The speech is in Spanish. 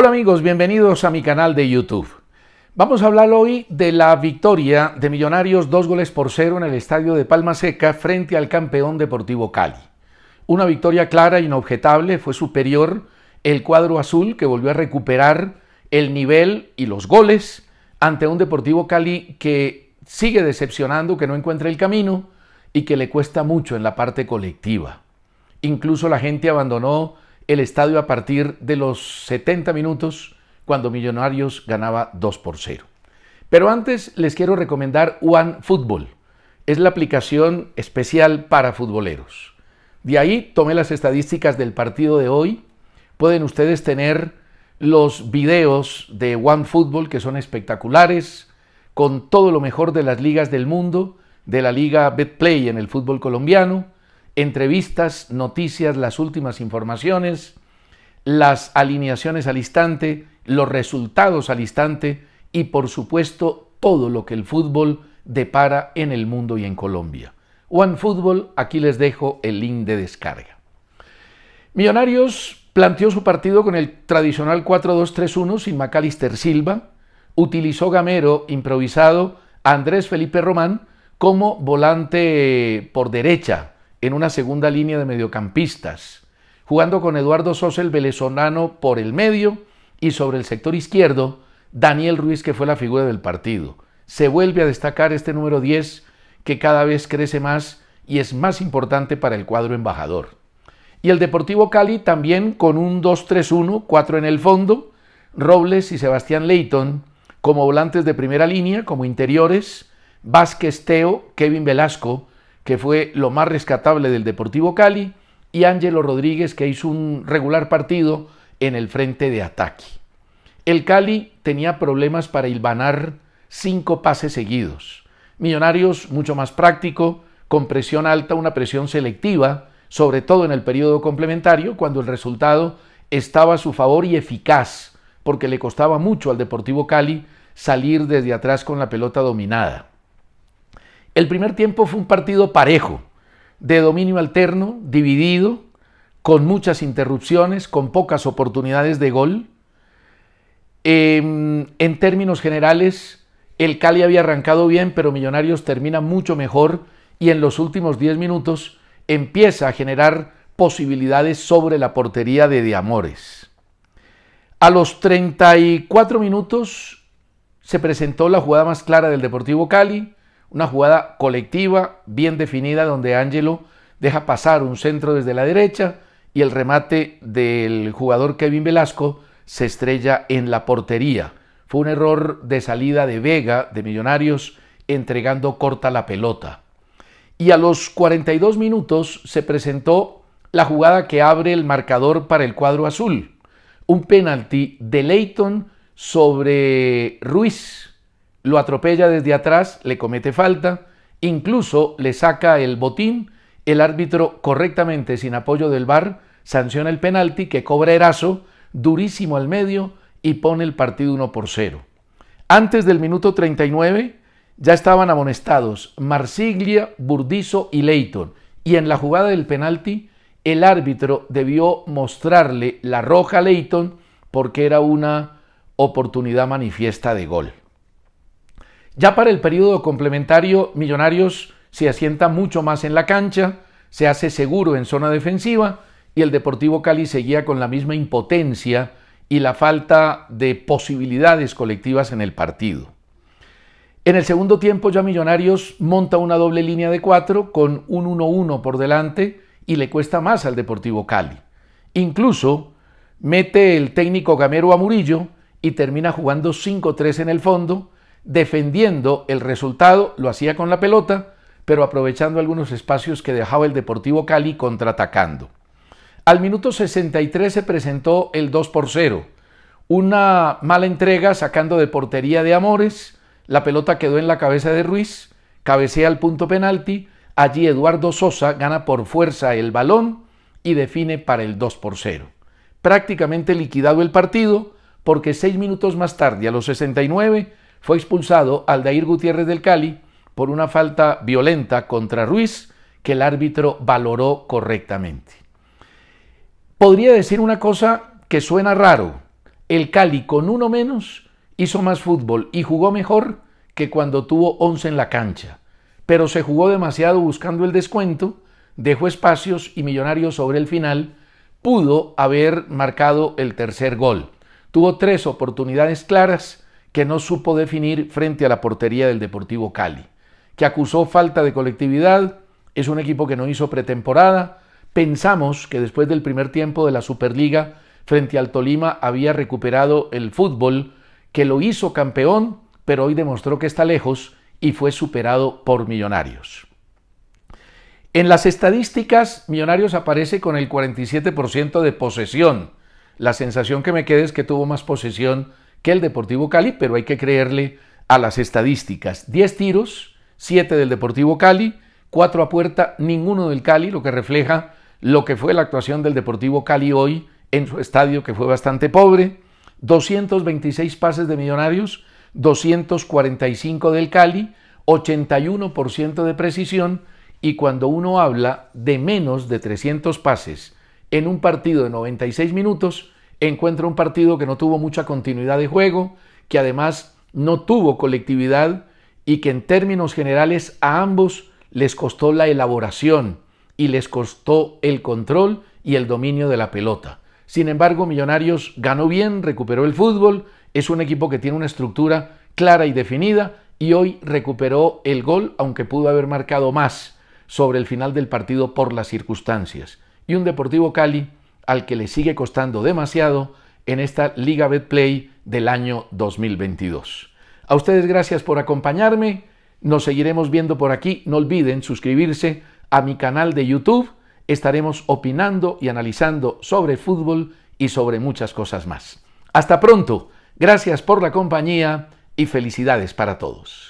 Hola amigos, bienvenidos a mi canal de YouTube. Vamos a hablar hoy de la victoria de Millonarios dos goles por cero en el estadio de Palma Seca frente al campeón Deportivo Cali. Una victoria clara, inobjetable, fue superior el cuadro azul que volvió a recuperar el nivel y los goles ante un Deportivo Cali que sigue decepcionando, que no encuentra el camino y que le cuesta mucho en la parte colectiva. Incluso la gente abandonó el estadio a partir de los 70 minutos cuando Millonarios ganaba 2 por 0. Pero antes les quiero recomendar One Football. Es la aplicación especial para futboleros. De ahí tomé las estadísticas del partido de hoy. Pueden ustedes tener los videos de One Football que son espectaculares con todo lo mejor de las ligas del mundo, de la liga Betplay en el fútbol colombiano, entrevistas, noticias, las últimas informaciones, las alineaciones al instante, los resultados al instante y por supuesto todo lo que el fútbol depara en el mundo y en Colombia. OneFootball, aquí les dejo el link de descarga. Millonarios planteó su partido con el tradicional 4-2-3-1 sin Macalister Silva, utilizó Gamero improvisado Andrés Felipe Román como volante por derecha, en una segunda línea de mediocampistas, jugando con Eduardo Sosel el por el medio y sobre el sector izquierdo, Daniel Ruiz, que fue la figura del partido. Se vuelve a destacar este número 10 que cada vez crece más y es más importante para el cuadro embajador. Y el Deportivo Cali también con un 2-3-1, 4 en el fondo, Robles y Sebastián Leighton como volantes de primera línea, como interiores, Vázquez Teo, Kevin Velasco, que fue lo más rescatable del Deportivo Cali, y Ángelo Rodríguez, que hizo un regular partido en el frente de ataque. El Cali tenía problemas para hilvanar cinco pases seguidos. Millonarios mucho más práctico, con presión alta, una presión selectiva, sobre todo en el periodo complementario, cuando el resultado estaba a su favor y eficaz, porque le costaba mucho al Deportivo Cali salir desde atrás con la pelota dominada. El primer tiempo fue un partido parejo, de dominio alterno, dividido, con muchas interrupciones, con pocas oportunidades de gol. Em, en términos generales, el Cali había arrancado bien, pero Millonarios termina mucho mejor y en los últimos 10 minutos empieza a generar posibilidades sobre la portería de Diamores. A los 34 minutos se presentó la jugada más clara del Deportivo Cali. Una jugada colectiva, bien definida, donde Ángelo deja pasar un centro desde la derecha y el remate del jugador Kevin Velasco se estrella en la portería. Fue un error de salida de Vega, de Millonarios, entregando corta la pelota. Y a los 42 minutos se presentó la jugada que abre el marcador para el cuadro azul. Un penalti de Leighton sobre Ruiz lo atropella desde atrás, le comete falta, incluso le saca el botín, el árbitro correctamente sin apoyo del VAR sanciona el penalti que cobra Erazo durísimo al medio y pone el partido 1 por 0. Antes del minuto 39 ya estaban amonestados Marsiglia, Burdizo y Leyton. y en la jugada del penalti el árbitro debió mostrarle la roja a Leighton porque era una oportunidad manifiesta de gol. Ya para el periodo complementario, Millonarios se asienta mucho más en la cancha, se hace seguro en zona defensiva y el Deportivo Cali seguía con la misma impotencia y la falta de posibilidades colectivas en el partido. En el segundo tiempo ya Millonarios monta una doble línea de cuatro con un 1-1 por delante y le cuesta más al Deportivo Cali. Incluso mete el técnico Gamero a Murillo y termina jugando 5-3 en el fondo defendiendo el resultado, lo hacía con la pelota, pero aprovechando algunos espacios que dejaba el Deportivo Cali contraatacando. Al minuto 63 se presentó el 2 por 0. Una mala entrega sacando de portería de Amores, la pelota quedó en la cabeza de Ruiz, cabecea al punto penalti, allí Eduardo Sosa gana por fuerza el balón y define para el 2 por 0. Prácticamente liquidado el partido porque seis minutos más tarde, a los 69, fue expulsado Aldair Gutiérrez del Cali por una falta violenta contra Ruiz que el árbitro valoró correctamente. Podría decir una cosa que suena raro. El Cali con uno menos hizo más fútbol y jugó mejor que cuando tuvo 11 en la cancha, pero se jugó demasiado buscando el descuento, dejó espacios y Millonarios sobre el final pudo haber marcado el tercer gol. Tuvo tres oportunidades claras, que no supo definir frente a la portería del Deportivo Cali, que acusó falta de colectividad, es un equipo que no hizo pretemporada, pensamos que después del primer tiempo de la Superliga frente al Tolima había recuperado el fútbol, que lo hizo campeón, pero hoy demostró que está lejos y fue superado por Millonarios. En las estadísticas, Millonarios aparece con el 47% de posesión. La sensación que me queda es que tuvo más posesión que el Deportivo Cali, pero hay que creerle a las estadísticas. 10 tiros, 7 del Deportivo Cali, 4 a puerta, ninguno del Cali, lo que refleja lo que fue la actuación del Deportivo Cali hoy en su estadio que fue bastante pobre. 226 pases de Millonarios, 245 del Cali, 81% de precisión y cuando uno habla de menos de 300 pases en un partido de 96 minutos, encuentra un partido que no tuvo mucha continuidad de juego, que además no tuvo colectividad y que en términos generales a ambos les costó la elaboración y les costó el control y el dominio de la pelota. Sin embargo, Millonarios ganó bien, recuperó el fútbol, es un equipo que tiene una estructura clara y definida y hoy recuperó el gol, aunque pudo haber marcado más sobre el final del partido por las circunstancias. Y un Deportivo Cali al que le sigue costando demasiado en esta Liga Betplay del año 2022. A ustedes gracias por acompañarme. Nos seguiremos viendo por aquí. No olviden suscribirse a mi canal de YouTube. Estaremos opinando y analizando sobre fútbol y sobre muchas cosas más. Hasta pronto. Gracias por la compañía y felicidades para todos.